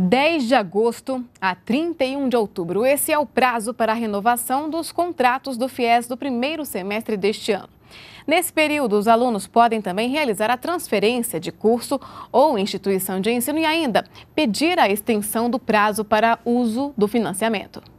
10 de agosto a 31 de outubro. Esse é o prazo para a renovação dos contratos do FIES do primeiro semestre deste ano. Nesse período, os alunos podem também realizar a transferência de curso ou instituição de ensino e ainda pedir a extensão do prazo para uso do financiamento.